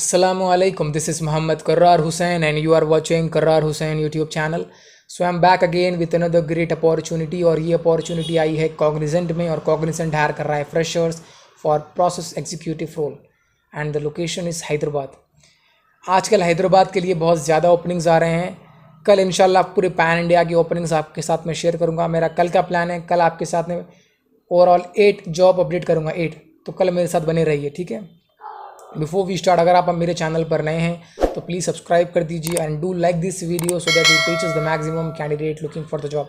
Assalamualaikum. This is Muhammad Karrar Hussain and you are watching Karrar Hussain YouTube channel so am back again with another great opportunity और ये opportunity आई है Cognizant में और Cognizant higher कर रहा है freshers for process executive role and the location is Hyderabad आजकल हैदराबाद के लिए बहुत ज़्यादा ओपनिंग्स आ रहे हैं कल इन पूरे पैन इंडिया की ओपनिंग्स आपके साथ में शेयर करूँगा मेरा कल का प्लान है कल आपके साथ में ओवरऑल एट जॉब अपडेट करूँगा एट तो कल मेरे साथ बने रहिए ठीक है बिफोर वी स्टार्ट अगर आप मेरे चैनल पर नए हैं तो प्लीज़ सब्सक्राइब कर दीजिए and do like this video so that you reaches the maximum candidate looking for the job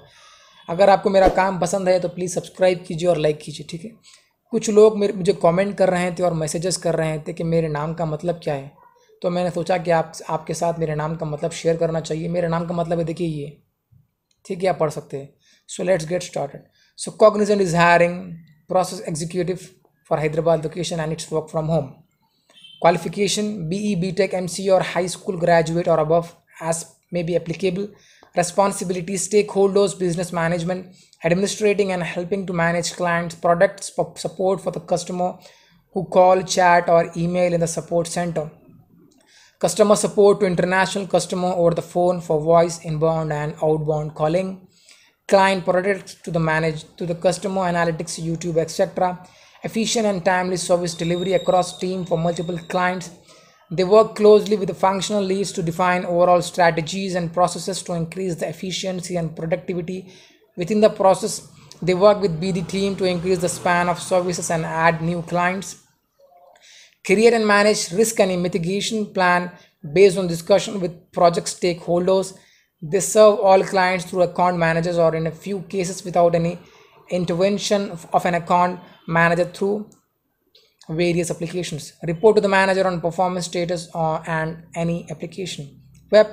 अगर आपको मेरा काम पसंद है तो प्लीज़ सब्सक्राइब कीजिए और लाइक कीजिए ठीक है कुछ लोग मेरे मुझे कमेंट कर रहे थे और मैसेजेस कर रहे थे कि मेरे नाम का मतलब क्या है तो मैंने सोचा कि आप आपके साथ मेरे नाम का मतलब शेयर करना चाहिए मेरे नाम का मतलब है देखिए ये ठीक है आप पढ़ सकते हैं so let's get started so Cognizant is hiring process executive for Hyderabad location and it's work from home Qualification BE, BTech, MC or high school graduate or above as may be applicable. Responsibilities, stakeholders, business management, administrating and helping to manage clients, products, support for the customer who call, chat or email in the support center. Customer support to international customer over the phone for voice inbound and outbound calling client products to the manage to the customer analytics youtube etc efficient and timely service delivery across team for multiple clients. They work closely with the functional leads to define overall strategies and processes to increase the efficiency and productivity. Within the process, they work with BD team to increase the span of services and add new clients. Create and manage risk and mitigation plan based on discussion with project stakeholders. They serve all clients through account managers or in a few cases without any intervention of an account manager through various applications report to the manager on performance status or, and any application web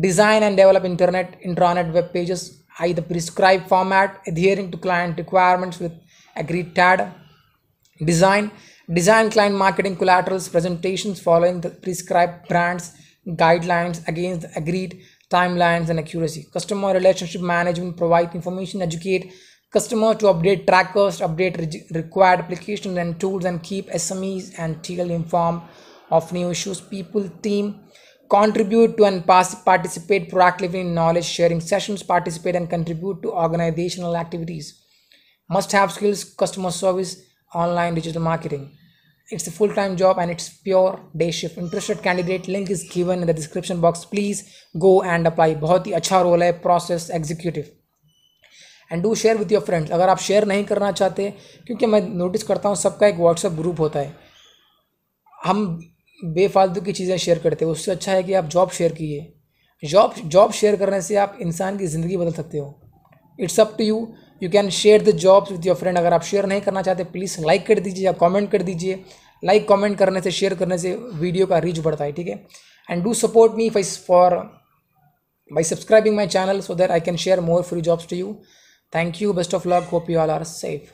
design and develop internet intranet web pages either prescribed format adhering to client requirements with agreed tad design design client marketing collaterals presentations following the prescribed brands guidelines against agreed timelines and accuracy customer relationship management provide information educate customer to update trackers, update re required applications and tools and keep SMEs and TL informed of new issues, people, team, contribute to and participate proactively in knowledge sharing sessions, participate and contribute to organizational activities, must have skills, customer service, online digital marketing. It's a full-time job and it's pure day shift. Interested candidate link is given in the description box. Please go and apply. बहुत ही अच्छा role है process executive. And do share with your friends अगर आप share नहीं करना चाहते क्योंकि मैं नोटिस करता हूँ सबका एक व्हाट्सअप ग्रुप होता है हम बेफालतू की चीज़ें शेयर करते हैं उससे अच्छा है कि आप जॉब शेयर कीजिए जॉब जॉब शेयर करने से आप इंसान की ज़िंदगी बदल सकते हो it's up to you you can share the jobs with your friend अगर आप शेयर नहीं करना चाहते प्लीज़ लाइक कर दीजिए या कॉमेंट कर दीजिए लाइक कॉमेंट करने से शेयर करने से वीडियो का रीच बढ़ता है ठीक है and do support me for by subscribing my channel so that I can share more free jobs to you Thank you. Best of luck. Hope you all are safe.